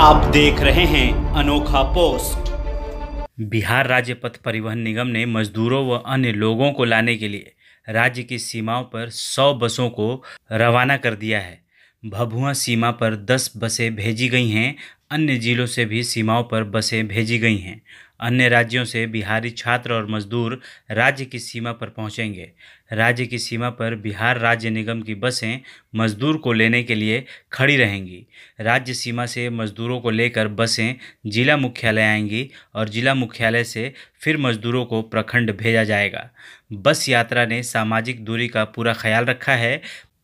आप देख रहे हैं अनोखा पोस्ट बिहार राज्य पथ परिवहन निगम ने मजदूरों व अन्य लोगों को लाने के लिए राज्य की सीमाओं पर 100 बसों को रवाना कर दिया है भभुआ सीमा पर 10 बसें भेजी गई हैं अन्य जिलों से भी सीमाओं पर बसें भेजी गई हैं अन्य राज्यों से बिहारी छात्र और मजदूर राज्य की सीमा पर पहुंचेंगे राज्य की सीमा पर बिहार राज्य निगम की बसें मजदूर को लेने के लिए खड़ी रहेंगी राज्य सीमा से मजदूरों को लेकर बसें जिला मुख्यालय आएंगी और जिला मुख्यालय से फिर मजदूरों को प्रखंड भेजा जाएगा बस यात्रा ने सामाजिक दूरी का पूरा ख्याल रखा है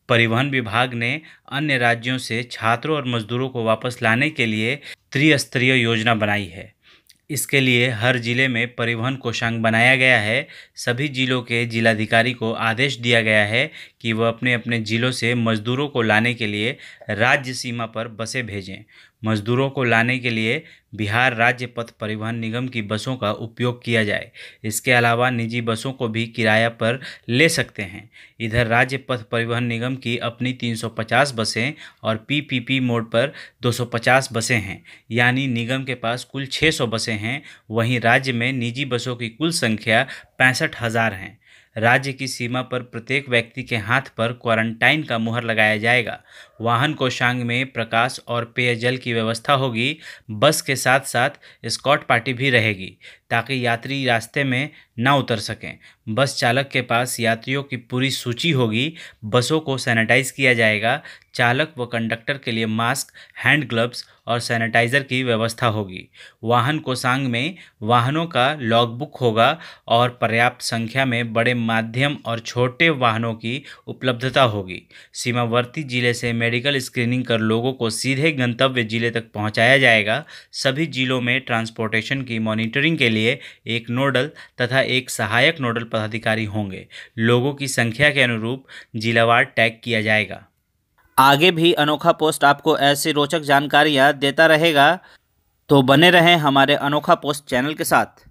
परिवहन विभाग ने अन्य राज्यों से छात्रों और मजदूरों को वापस लाने के लिए त्रिस्तरीय योजना बनाई है इसके लिए हर ज़िले में परिवहन कोषांग बनाया गया है सभी ज़िलों के ज़िलाधिकारी को आदेश दिया गया है कि वह अपने अपने ज़िलों से मज़दूरों को लाने के लिए राज्य सीमा पर बसें भेजें मज़दूरों को लाने के लिए बिहार राज्य पथ परिवहन निगम की बसों का उपयोग किया जाए इसके अलावा निजी बसों को भी किराया पर ले सकते हैं इधर राज्य पथ परिवहन निगम की अपनी 350 बसें और पीपीपी मोड पर 250 बसें हैं यानी निगम के पास कुल 600 बसें हैं वहीं राज्य में निजी बसों की कुल संख्या पैंसठ हज़ार है राज्य की सीमा पर प्रत्येक व्यक्ति के हाथ पर क्वारंटाइन का मुहर लगाया जाएगा वाहन कोषांग में प्रकाश और पेयजल की व्यवस्था होगी बस के साथ साथ स्कॉट पार्टी भी रहेगी ताकि यात्री रास्ते में ना उतर सकें बस चालक के पास यात्रियों की पूरी सूची होगी बसों को सैनिटाइज किया जाएगा चालक व कंडक्टर के लिए मास्क हैंड ग्लव्स और सैनिटाइज़र की व्यवस्था होगी वाहन को सांग में वाहनों का लॉग बुक होगा और पर्याप्त संख्या में बड़े माध्यम और छोटे वाहनों की उपलब्धता होगी सीमावर्ती जिले से मेडिकल स्क्रीनिंग कर लोगों को सीधे गंतव्य जिले तक पहुंचाया जाएगा सभी जिलों में ट्रांसपोर्टेशन की मॉनिटरिंग के लिए एक नोडल तथा एक सहायक नोडल पदाधिकारी होंगे लोगों की संख्या के अनुरूप जिलावार टैग किया जाएगा आगे भी अनोखा पोस्ट आपको ऐसी रोचक जानकारियाँ देता रहेगा तो बने रहें हमारे अनोखा पोस्ट चैनल के साथ